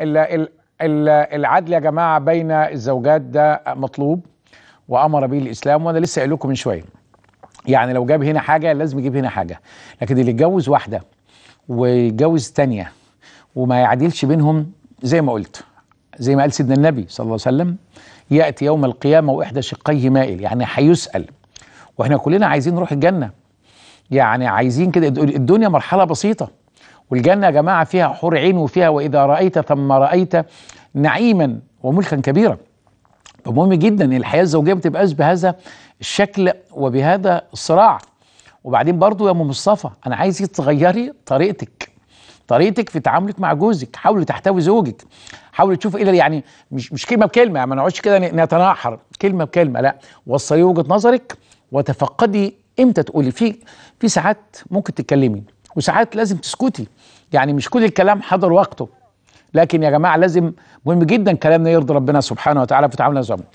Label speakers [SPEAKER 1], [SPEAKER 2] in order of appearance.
[SPEAKER 1] العدل يا جماعه بين الزوجات ده مطلوب وامر به الاسلام وانا لسه قايل لكم من شويه يعني لو جاب هنا حاجه لازم يجيب هنا حاجه لكن اللي يتجوز واحده ويتجوز تانية وما يعدلش بينهم زي ما قلت زي ما قال سيدنا النبي صلى الله عليه وسلم ياتي يوم القيامه واحدى شقيه مائل يعني هيسال واحنا كلنا عايزين نروح الجنه يعني عايزين كده الدنيا مرحله بسيطه والجنة يا جماعة فيها حور عين وفيها وإذا رأيت ثم رأيت نعيما وملكا كبيرا فمهم جدا الحياة الزوجية ما تبقاش بهذا الشكل وبهذا الصراع وبعدين برضو يا أم مصطفى أنا عايزك تغيري طريقتك طريقتك في تعاملك مع جوزك حاولي تحتوي زوجك حاولي تشوف ايه يعني مش مش كلمه بكلمه يعني ما نقعدش كده نتناحر كلمه بكلمه لا وصلي وجهه نظرك وتفقدي امتى تقولي في في ساعات ممكن تتكلمي وساعات لازم تسكتي يعني مش كل الكلام حضر وقته لكن يا جماعه لازم مهم جدا كلامنا يرضي ربنا سبحانه وتعالى في تعاملنا